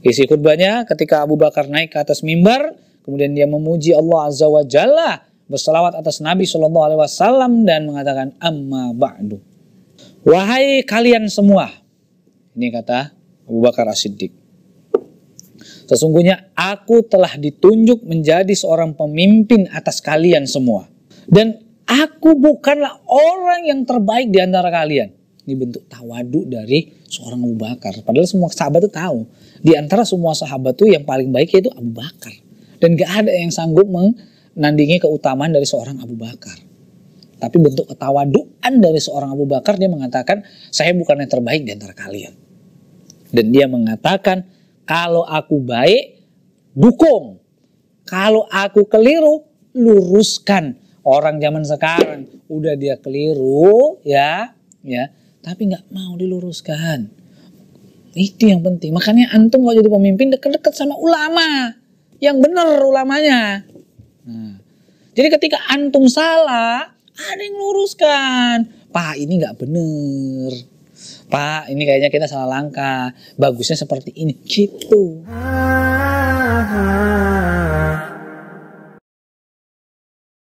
Isi khutbahnya ketika Abu Bakar naik ke atas mimbar, kemudian dia memuji Allah Azza wa Jalla, berselawat atas Nabi Shallallahu Alaihi Wasallam dan mengatakan amma ba'du. Wahai kalian semua, ini kata Abu Bakar As-Siddiq. Sesungguhnya aku telah ditunjuk menjadi seorang pemimpin atas kalian semua. Dan aku bukanlah orang yang terbaik di antara kalian. Ini bentuk tawadu dari seorang Abu Bakar. Padahal semua sahabat itu tahu. Di antara semua sahabat itu yang paling baik itu Abu Bakar. Dan gak ada yang sanggup menandingi keutamaan dari seorang Abu Bakar. Tapi bentuk ketawaduan dari seorang Abu Bakar dia mengatakan, saya bukan yang terbaik di antara kalian. Dan dia mengatakan, kalau aku baik, dukung. Kalau aku keliru, luruskan orang zaman sekarang udah dia keliru ya ya tapi nggak mau diluruskan. Itu yang penting. Makanya antum kalau jadi pemimpin deket-deket sama ulama. Yang bener ulamanya. Nah, jadi ketika antum salah, ada yang luruskan. Pak ini nggak bener. Pak ini kayaknya kita salah langkah. Bagusnya seperti ini. Gitu. Ah.